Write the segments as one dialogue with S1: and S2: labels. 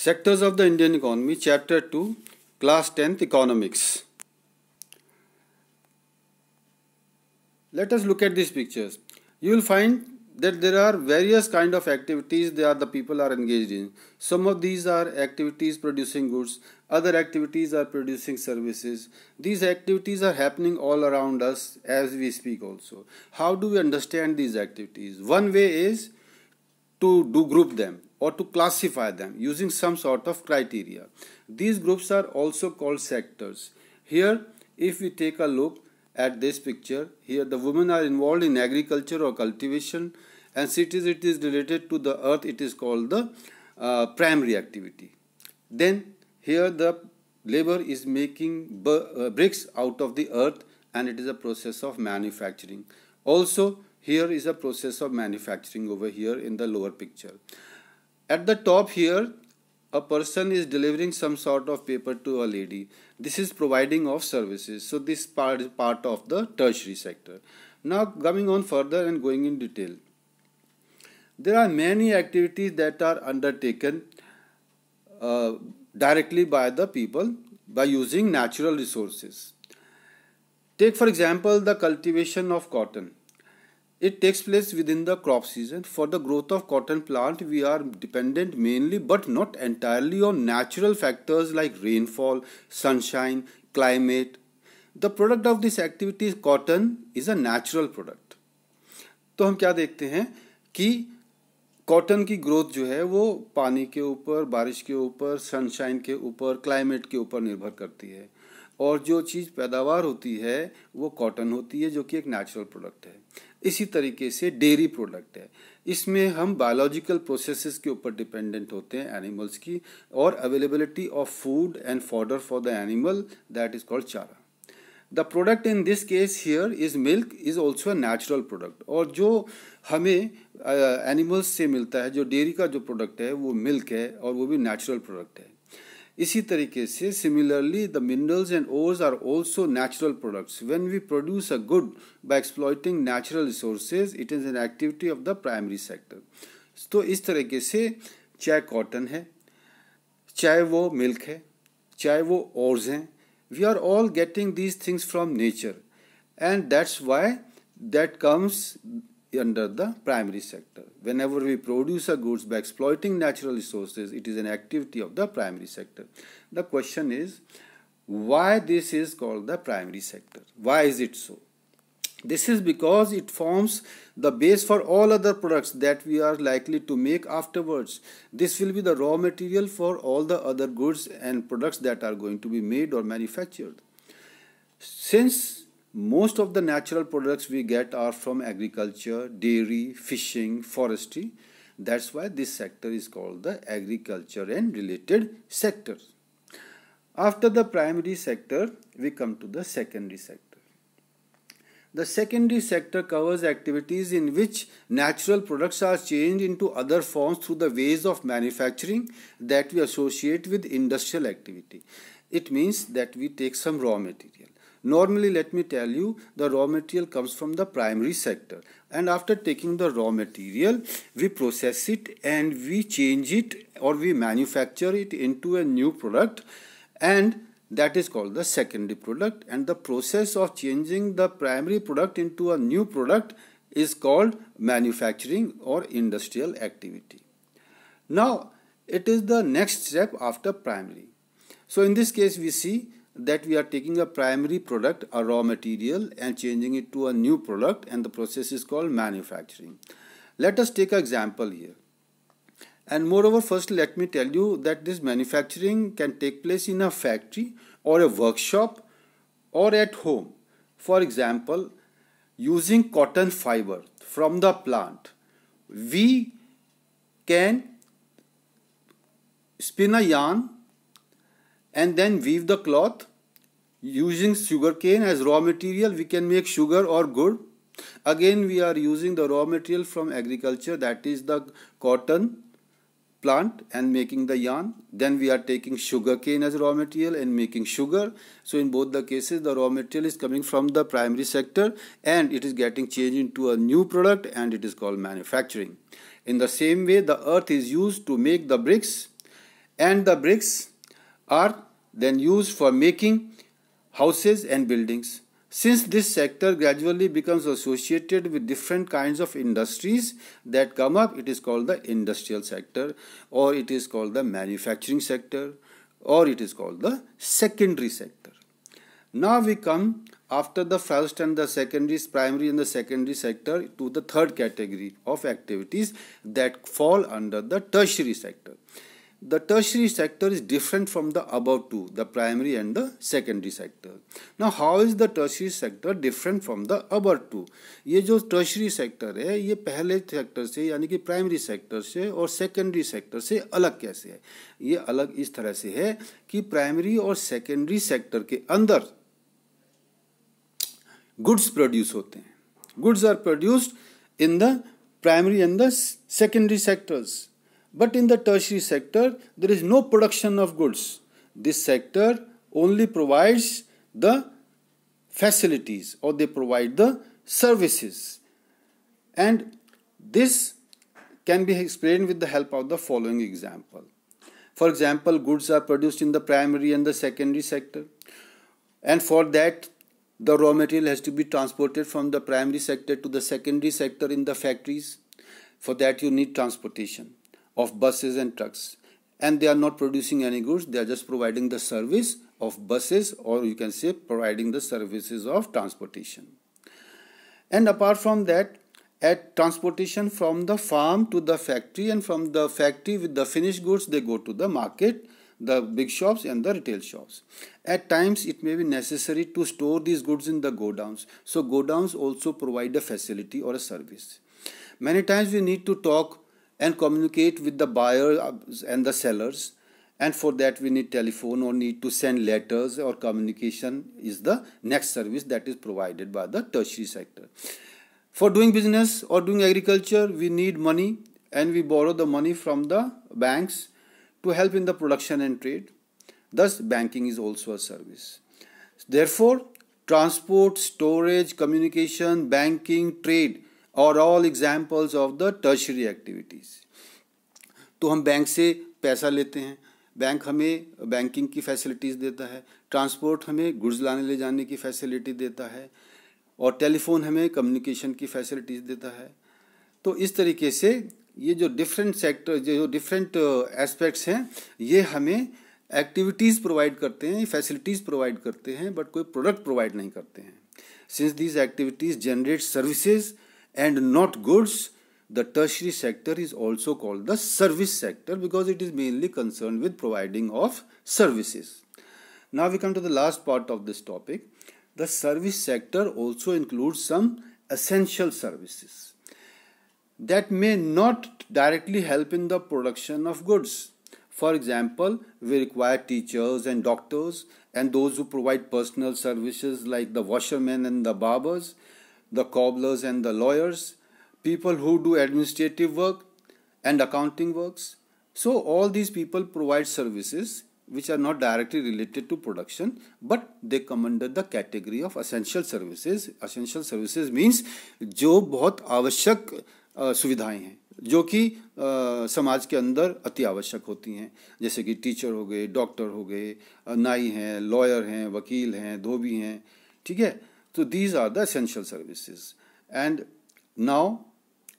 S1: Sectors of the Indian Economy, Chapter 2, Class 10th Economics. Let us look at these pictures. You will find that there are various kind of activities that the people are engaged in. Some of these are activities producing goods, other activities are producing services. These activities are happening all around us as we speak also. How do we understand these activities? One way is to do group them or to classify them using some sort of criteria. These groups are also called sectors. Here, if we take a look at this picture, here the women are involved in agriculture or cultivation and cities it is related to the earth, it is called the uh, primary activity. Then here the labor is making uh, bricks out of the earth and it is a process of manufacturing. Also, here is a process of manufacturing over here in the lower picture. At the top here, a person is delivering some sort of paper to a lady. This is providing of services. So this part is part of the tertiary sector. Now coming on further and going in detail. There are many activities that are undertaken uh, directly by the people by using natural resources. Take for example the cultivation of cotton. It takes place within the crop season. For the growth of cotton plant, we are dependent mainly but not entirely on natural factors like rainfall, sunshine, climate. The product of this activity is cotton is a natural product. तो हम क्या देखते हैं कि cotton की growth जो है वो पानी के ऊपर बारिश के ऊपर सनशाइन के ऊपर क्लाइमेट के ऊपर निर्भर करती है और जो चीज़ पैदावार होती है वो कॉटन होती है जो कि एक नेचुरल प्रोडक्ट है इसी तरीके से डेयरी प्रोडक्ट है इसमें हम बायोलॉजिकल प्रोसेसेस के ऊपर डिपेंडेंट होते हैं एनिमल्स की और availability of food and fodder for the animal that is called chara the product in this case here is milk is also a natural product और जो हमें एनिमल्स uh, से मिलता है जो डेयरी का जो प्रोडक्ट है वो मिल्क है और वो भी नेचुरल प्रोडक्ट है इसी तरीके से similarly the minerals and ores are also natural products when we produce a good by exploiting natural resources it is an activity of the primary sector तो इस तरीके से चाहे कॉटन है चाहे वो मिल्क है चाहे वो ओर्स हैं we are all getting these things from nature and that's why that comes under the primary sector whenever we produce a goods by exploiting natural resources it is an activity of the primary sector the question is why this is called the primary sector why is it so this is because it forms the base for all other products that we are likely to make afterwards. This will be the raw material for all the other goods and products that are going to be made or manufactured. Since most of the natural products we get are from agriculture, dairy, fishing, forestry, that's why this sector is called the agriculture and related sector. After the primary sector, we come to the secondary sector. The secondary sector covers activities in which natural products are changed into other forms through the ways of manufacturing that we associate with industrial activity. It means that we take some raw material. Normally, let me tell you, the raw material comes from the primary sector. And after taking the raw material, we process it and we change it or we manufacture it into a new product. And that is called the secondary product and the process of changing the primary product into a new product is called manufacturing or industrial activity. Now it is the next step after primary. So in this case we see that we are taking a primary product a raw material and changing it to a new product and the process is called manufacturing. Let us take an example here. And moreover, first let me tell you that this manufacturing can take place in a factory or a workshop or at home. For example, using cotton fiber from the plant, we can spin a yarn and then weave the cloth. Using sugarcane as raw material, we can make sugar or good. Again, we are using the raw material from agriculture that is the cotton plant and making the yarn then we are taking sugar cane as raw material and making sugar so in both the cases the raw material is coming from the primary sector and it is getting changed into a new product and it is called manufacturing in the same way the earth is used to make the bricks and the bricks are then used for making houses and buildings since this sector gradually becomes associated with different kinds of industries that come up, it is called the industrial sector or it is called the manufacturing sector or it is called the secondary sector. Now we come after the first and the secondary, primary and the secondary sector to the third category of activities that fall under the tertiary sector. the tertiary sector is different from the above two, the primary and the secondary sector. Now, how is the tertiary sector different from the above two? ye jo tertiary sector hai ye pehle sector se yani ki primary sector se aur secondary sector se alag kaise hai ye alag is tarah se hai ki primary aur secondary sector ke andar goods produce hote hain goods are produced in the primary and the secondary sectors But in the tertiary sector, there is no production of goods. This sector only provides the facilities or they provide the services. And this can be explained with the help of the following example. For example, goods are produced in the primary and the secondary sector. And for that, the raw material has to be transported from the primary sector to the secondary sector in the factories. For that, you need transportation of buses and trucks and they are not producing any goods they are just providing the service of buses or you can say providing the services of transportation and apart from that at transportation from the farm to the factory and from the factory with the finished goods they go to the market the big shops and the retail shops. At times, it may be necessary to store these goods in the godowns. So, godowns also provide a facility or a service. Many times, we need to talk and communicate with the buyers and the sellers and for that we need telephone or need to send letters or communication is the next service that is provided by the tertiary sector for doing business or doing agriculture we need money and we borrow the money from the banks to help in the production and trade thus banking is also a service therefore transport storage communication banking trade और all examples of the tertiary activities तो हम bank से पैसा लेते हैं bank हमें banking की facilities देता है ट्रांसपोर्ट हमें गुड्स लाने ले जाने की फैसिलिटी देता है और टेलीफोन हमें कम्युनिकेशन की फैसिलिटीज़ देता है तो इस तरीके से ये जो डिफरेंट सेक्टर जो डिफरेंट एस्पेक्ट्स uh, हैं ये हमें एक्टिविटीज़ प्रोवाइड करते हैं फैसिलिटीज़ प्रोवाइड करते हैं बट कोई प्रोडक्ट प्रोवाइड नहीं करते हैं since these activities generate services and not goods, the tertiary sector is also called the service sector because it is mainly concerned with providing of services. Now we come to the last part of this topic. The service sector also includes some essential services that may not directly help in the production of goods. For example, we require teachers and doctors and those who provide personal services like the washermen and the barbers the cobblers and the lawyers, people who do administrative work and accounting works. So, all these people provide services which are not directly related to production but they come under the category of essential services essential services means जो बहुत आवश्यक सुविधाएं हैं जो कि समाज के अंदर अति आवश्यक होती हैं जैसे कि टीचर हो गए डॉक्टर हो गए नाई हैं लॉयर हैं वकील हैं धोबी हैं ठीक है So these are the essential services. And now,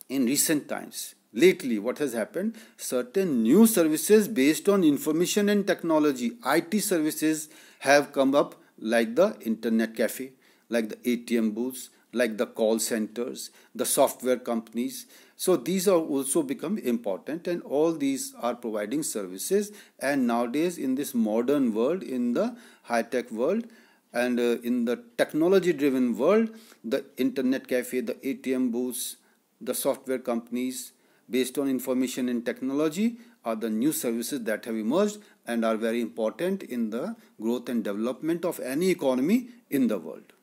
S1: in recent times, lately what has happened, certain new services based on information and technology, IT services have come up like the internet cafe, like the ATM booths, like the call centers, the software companies. So these are also become important and all these are providing services and nowadays in this modern world, in the high-tech world, and uh, in the technology driven world the internet cafe the atm booths the software companies based on information and technology are the new services that have emerged and are very important in the growth and development of any economy in the world